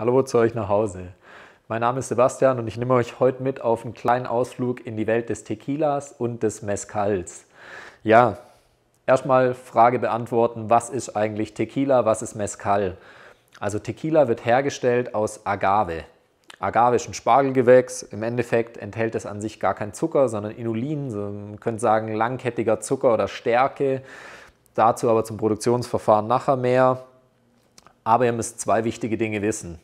Hallo zu euch nach Hause. Mein Name ist Sebastian und ich nehme euch heute mit auf einen kleinen Ausflug in die Welt des Tequilas und des Mezcals. Ja, erstmal Frage beantworten, was ist eigentlich Tequila, was ist Mezcal? Also Tequila wird hergestellt aus Agave. Agave ist ein Spargelgewächs. Im Endeffekt enthält es an sich gar keinen Zucker, sondern Inulin, so, man könnte sagen langkettiger Zucker oder Stärke. Dazu aber zum Produktionsverfahren nachher mehr. Aber ihr müsst zwei wichtige Dinge wissen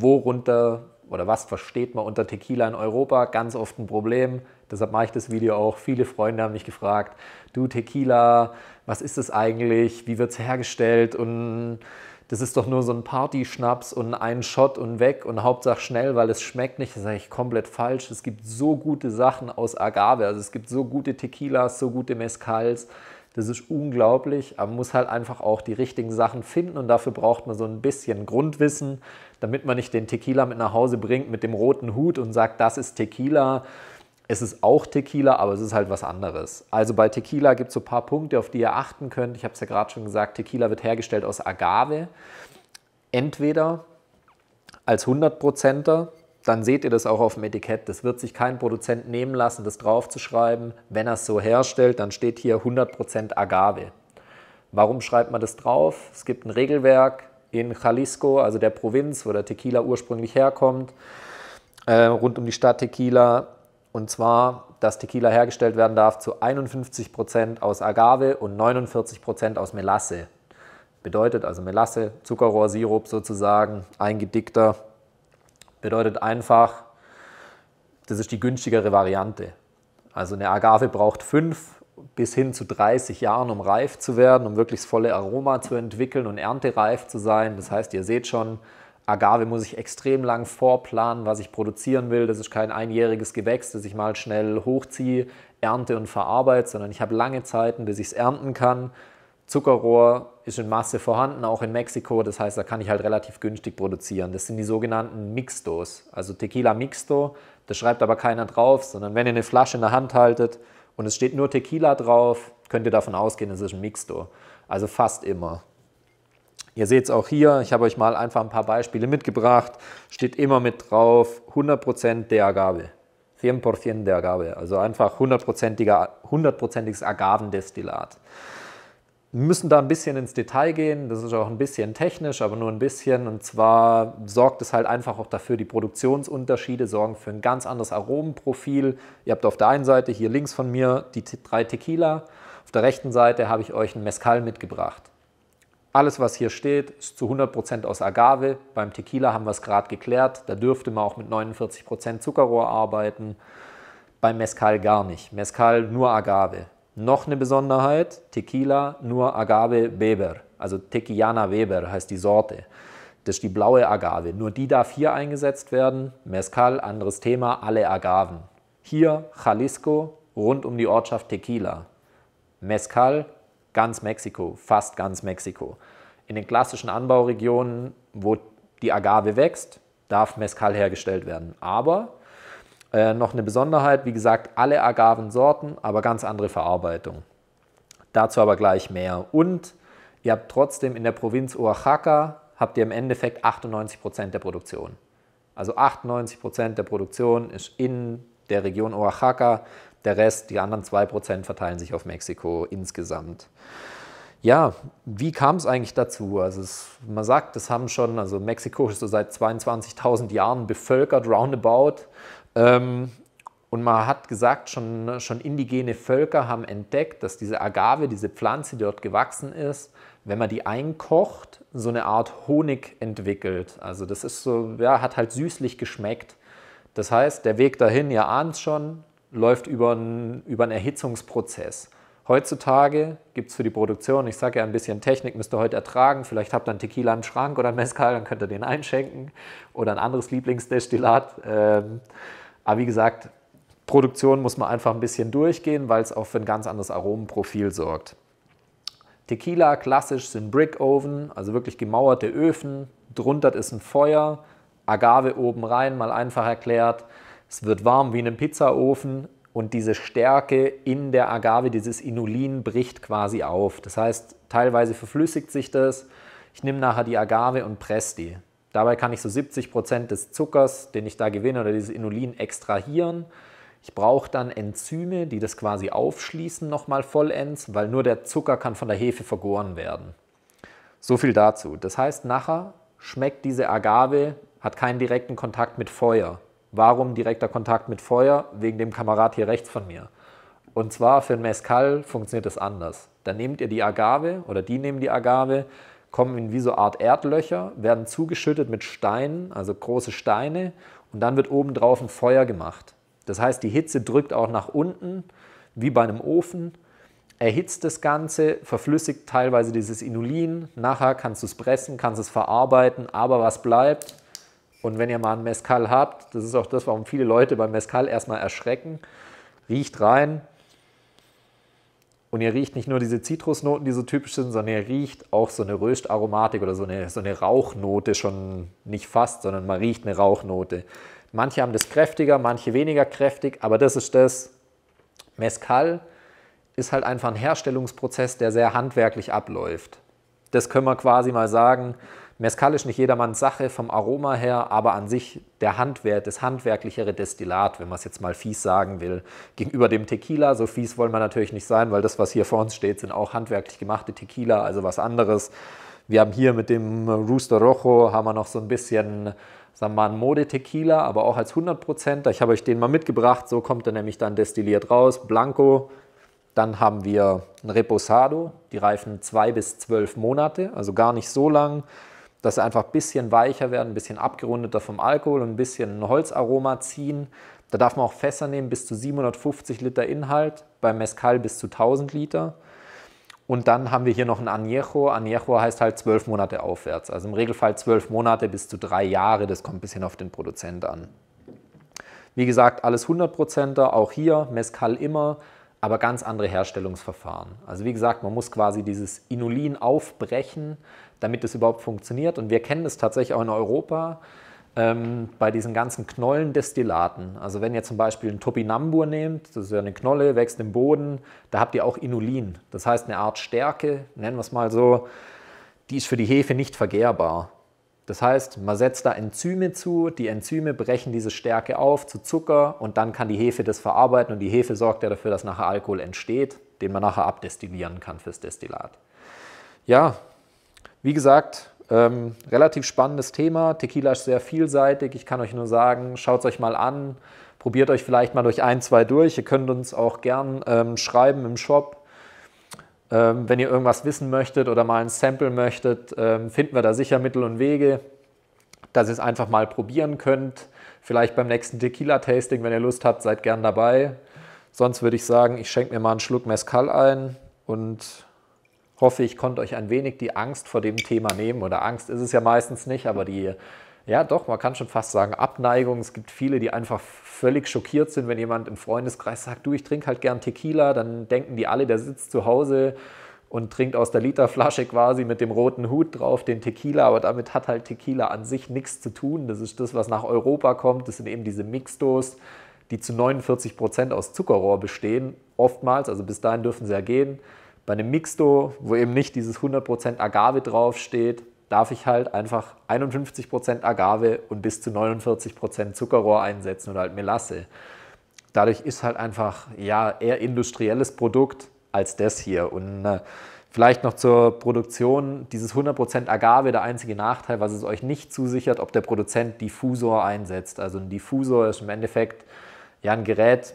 worunter oder was versteht man unter Tequila in Europa? Ganz oft ein Problem. Deshalb mache ich das Video auch. Viele Freunde haben mich gefragt, du Tequila, was ist das eigentlich? Wie wird es hergestellt? Und das ist doch nur so ein Party-Schnaps und einen Shot und weg und Hauptsache schnell, weil es schmeckt nicht. Das ist eigentlich komplett falsch. Es gibt so gute Sachen aus Agave. Also es gibt so gute Tequilas, so gute Mezcals. Das ist unglaublich. Man muss halt einfach auch die richtigen Sachen finden und dafür braucht man so ein bisschen Grundwissen, damit man nicht den Tequila mit nach Hause bringt mit dem roten Hut und sagt, das ist Tequila. Es ist auch Tequila, aber es ist halt was anderes. Also bei Tequila gibt es so ein paar Punkte, auf die ihr achten könnt. Ich habe es ja gerade schon gesagt, Tequila wird hergestellt aus Agave. Entweder als 100%er, dann seht ihr das auch auf dem Etikett. Das wird sich kein Produzent nehmen lassen, das draufzuschreiben. Wenn er es so herstellt, dann steht hier 100% Agave. Warum schreibt man das drauf? Es gibt ein Regelwerk in Jalisco, also der Provinz, wo der Tequila ursprünglich herkommt, äh, rund um die Stadt Tequila. Und zwar, dass Tequila hergestellt werden darf zu 51% aus Agave und 49% aus Melasse. Bedeutet also Melasse, Zuckerrohrsirup sozusagen, eingedickter Bedeutet einfach, das ist die günstigere Variante. Also eine Agave braucht fünf bis hin zu 30 Jahren, um reif zu werden, um wirklich das volle Aroma zu entwickeln und erntereif zu sein. Das heißt, ihr seht schon, Agave muss ich extrem lang vorplanen, was ich produzieren will. Das ist kein einjähriges Gewächs, das ich mal schnell hochziehe, ernte und verarbeite, sondern ich habe lange Zeiten, bis ich es ernten kann, Zuckerrohr ist in Masse vorhanden, auch in Mexiko. Das heißt, da kann ich halt relativ günstig produzieren. Das sind die sogenannten Mixtos, also Tequila Mixto. Das schreibt aber keiner drauf, sondern wenn ihr eine Flasche in der Hand haltet und es steht nur Tequila drauf, könnt ihr davon ausgehen, es ist ein Mixto. Also fast immer. Ihr seht es auch hier, ich habe euch mal einfach ein paar Beispiele mitgebracht. Steht immer mit drauf 100% der Agave. 100% der Agave, also einfach 100%iges Agavendestillat müssen da ein bisschen ins Detail gehen. Das ist auch ein bisschen technisch, aber nur ein bisschen. Und zwar sorgt es halt einfach auch dafür, die Produktionsunterschiede sorgen für ein ganz anderes Aromenprofil. Ihr habt auf der einen Seite hier links von mir die drei Tequila. Auf der rechten Seite habe ich euch einen Mezcal mitgebracht. Alles, was hier steht, ist zu 100% aus Agave. Beim Tequila haben wir es gerade geklärt. Da dürfte man auch mit 49% Zuckerrohr arbeiten. Beim Mezcal gar nicht. Mezcal nur Agave. Noch eine Besonderheit, Tequila nur Agave Weber, also Tequillana Weber heißt die Sorte. Das ist die blaue Agave. Nur die darf hier eingesetzt werden. Mezcal, anderes Thema, alle Agaven. Hier Jalisco, rund um die Ortschaft Tequila. Mezcal, ganz Mexiko, fast ganz Mexiko. In den klassischen Anbauregionen, wo die Agave wächst, darf Mezcal hergestellt werden. Aber äh, noch eine Besonderheit, wie gesagt, alle Agavensorten, aber ganz andere Verarbeitung. Dazu aber gleich mehr. Und ihr habt trotzdem in der Provinz Oaxaca, habt ihr im Endeffekt 98% der Produktion. Also 98% der Produktion ist in der Region Oaxaca, der Rest, die anderen 2% verteilen sich auf Mexiko insgesamt. Ja, wie kam es eigentlich dazu? Also es, man sagt, das haben schon, also Mexiko ist so seit 22.000 Jahren bevölkert, roundabout. Ähm, und man hat gesagt, schon, schon indigene Völker haben entdeckt, dass diese Agave, diese Pflanze, die dort gewachsen ist, wenn man die einkocht, so eine Art Honig entwickelt. Also das ist so, ja, hat halt süßlich geschmeckt. Das heißt, der Weg dahin, ihr ahnt schon, läuft über einen, über einen Erhitzungsprozess. Heutzutage gibt es für die Produktion, ich sage ja ein bisschen Technik, müsst ihr heute ertragen. Vielleicht habt ihr einen Tequila im Schrank oder einen Mezcal, dann könnt ihr den einschenken. Oder ein anderes Lieblingsdestillat. Ähm, aber wie gesagt, Produktion muss man einfach ein bisschen durchgehen, weil es auch für ein ganz anderes Aromenprofil sorgt. Tequila klassisch sind Brick Oven, also wirklich gemauerte Öfen. Drunter ist ein Feuer, Agave oben rein, mal einfach erklärt. Es wird warm wie in einem Pizzaofen und diese Stärke in der Agave, dieses Inulin bricht quasi auf. Das heißt, teilweise verflüssigt sich das. Ich nehme nachher die Agave und presse die. Dabei kann ich so 70% Prozent des Zuckers, den ich da gewinne, oder dieses Inulin extrahieren. Ich brauche dann Enzyme, die das quasi aufschließen, nochmal vollends, weil nur der Zucker kann von der Hefe vergoren werden. So viel dazu. Das heißt, nachher schmeckt diese Agave, hat keinen direkten Kontakt mit Feuer. Warum direkter Kontakt mit Feuer? Wegen dem Kamerad hier rechts von mir. Und zwar für ein Mezcal funktioniert das anders. Dann nehmt ihr die Agave oder die nehmen die Agave, kommen in wie so Art Erdlöcher, werden zugeschüttet mit Steinen, also große Steine, und dann wird obendrauf ein Feuer gemacht. Das heißt, die Hitze drückt auch nach unten, wie bei einem Ofen, erhitzt das Ganze, verflüssigt teilweise dieses Inulin, nachher kannst du es pressen, kannst es verarbeiten, aber was bleibt? Und wenn ihr mal einen Mescal habt, das ist auch das, warum viele Leute beim Mescal erstmal erschrecken, riecht rein, und ihr riecht nicht nur diese Zitrusnoten, die so typisch sind, sondern ihr riecht auch so eine Röstaromatik oder so eine, so eine Rauchnote, schon nicht fast, sondern man riecht eine Rauchnote. Manche haben das kräftiger, manche weniger kräftig, aber das ist das. Mezcal ist halt einfach ein Herstellungsprozess, der sehr handwerklich abläuft. Das können wir quasi mal sagen. Mezcal ist nicht jedermanns Sache vom Aroma her, aber an sich der Handwert, das handwerklichere Destillat, wenn man es jetzt mal fies sagen will, gegenüber dem Tequila. So fies wollen wir natürlich nicht sein, weil das, was hier vor uns steht, sind auch handwerklich gemachte Tequila, also was anderes. Wir haben hier mit dem Rooster Rojo haben wir noch so ein bisschen, sagen wir mal, Mode-Tequila, aber auch als 100%. Ich habe euch den mal mitgebracht, so kommt er nämlich dann destilliert raus. Blanco, dann haben wir ein Reposado, die reifen zwei bis zwölf Monate, also gar nicht so lang dass sie einfach ein bisschen weicher werden, ein bisschen abgerundeter vom Alkohol und ein bisschen ein Holzaroma ziehen. Da darf man auch Fässer nehmen, bis zu 750 Liter Inhalt, bei Mezcal bis zu 1000 Liter. Und dann haben wir hier noch ein Añejo. Añejo heißt halt zwölf Monate aufwärts. Also im Regelfall zwölf Monate bis zu drei Jahre. Das kommt ein bisschen auf den Produzent an. Wie gesagt, alles 100%er, auch hier Mezcal immer aber ganz andere Herstellungsverfahren. Also wie gesagt, man muss quasi dieses Inulin aufbrechen, damit es überhaupt funktioniert. Und wir kennen es tatsächlich auch in Europa ähm, bei diesen ganzen Knollendestillaten. Also wenn ihr zum Beispiel einen Topinambur nehmt, das ist ja eine Knolle, wächst im Boden, da habt ihr auch Inulin. Das heißt eine Art Stärke, nennen wir es mal so, die ist für die Hefe nicht vergehrbar. Das heißt, man setzt da Enzyme zu, die Enzyme brechen diese Stärke auf zu Zucker und dann kann die Hefe das verarbeiten und die Hefe sorgt ja dafür, dass nachher Alkohol entsteht, den man nachher abdestillieren kann fürs Destillat. Ja, wie gesagt, ähm, relativ spannendes Thema. Tequila ist sehr vielseitig. Ich kann euch nur sagen, schaut es euch mal an, probiert euch vielleicht mal durch ein, zwei durch. Ihr könnt uns auch gern ähm, schreiben im Shop, ähm, wenn ihr irgendwas wissen möchtet oder mal ein Sample möchtet, ähm, finden wir da sicher Mittel und Wege, dass ihr es einfach mal probieren könnt. Vielleicht beim nächsten Tequila-Tasting, wenn ihr Lust habt, seid gern dabei. Sonst würde ich sagen, ich schenke mir mal einen Schluck Mezcal ein und hoffe, ich konnte euch ein wenig die Angst vor dem Thema nehmen. Oder Angst ist es ja meistens nicht, aber die ja doch, man kann schon fast sagen, Abneigung. Es gibt viele, die einfach völlig schockiert sind, wenn jemand im Freundeskreis sagt, du, ich trinke halt gern Tequila, dann denken die alle, der sitzt zu Hause und trinkt aus der Literflasche quasi mit dem roten Hut drauf den Tequila, aber damit hat halt Tequila an sich nichts zu tun. Das ist das, was nach Europa kommt. Das sind eben diese Mixtos, die zu 49 Prozent aus Zuckerrohr bestehen, oftmals. Also bis dahin dürfen sie ja gehen. Bei einem Mixto, wo eben nicht dieses 100% Prozent Agave draufsteht, darf ich halt einfach 51% Agave und bis zu 49% Zuckerrohr einsetzen oder halt Melasse. Dadurch ist halt einfach ja eher industrielles Produkt als das hier. Und äh, vielleicht noch zur Produktion, dieses 100% Agave, der einzige Nachteil, was es euch nicht zusichert, ob der Produzent Diffusor einsetzt. Also ein Diffusor ist im Endeffekt ja ein Gerät,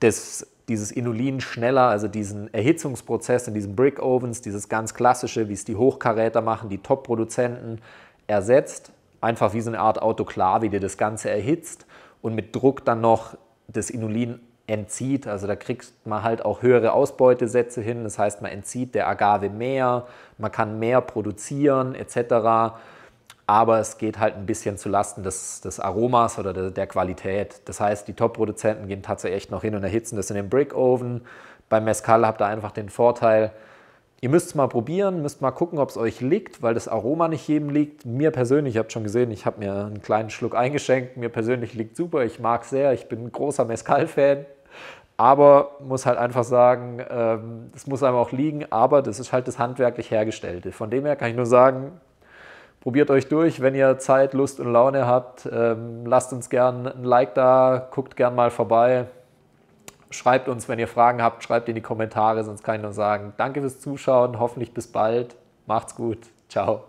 das dieses Inulin schneller, also diesen Erhitzungsprozess in diesen Brick Ovens, dieses ganz klassische, wie es die Hochkaräter machen, die Top-Produzenten, ersetzt. Einfach wie so eine Art Autoklave, die das Ganze erhitzt und mit Druck dann noch das Inulin entzieht. Also da kriegt man halt auch höhere Ausbeutesätze hin. Das heißt, man entzieht der Agave mehr, man kann mehr produzieren etc aber es geht halt ein bisschen zu Lasten des, des Aromas oder de, der Qualität. Das heißt, die Top-Produzenten gehen tatsächlich echt noch hin und erhitzen das in den Brick-Oven. Beim Mezcal habt ihr einfach den Vorteil, ihr müsst es mal probieren, müsst mal gucken, ob es euch liegt, weil das Aroma nicht jedem liegt. Mir persönlich, ihr habt schon gesehen, ich habe mir einen kleinen Schluck eingeschenkt. Mir persönlich liegt super, ich mag es sehr, ich bin ein großer Mezcal-Fan. Aber muss halt einfach sagen, ähm, es ähm, muss einem auch liegen, aber das ist halt das handwerklich Hergestellte. Von dem her kann ich nur sagen, Probiert euch durch, wenn ihr Zeit, Lust und Laune habt. Ähm, lasst uns gerne ein Like da, guckt gerne mal vorbei. Schreibt uns, wenn ihr Fragen habt, schreibt in die Kommentare, sonst kann ich nur sagen, danke fürs Zuschauen, hoffentlich bis bald. Macht's gut. Ciao.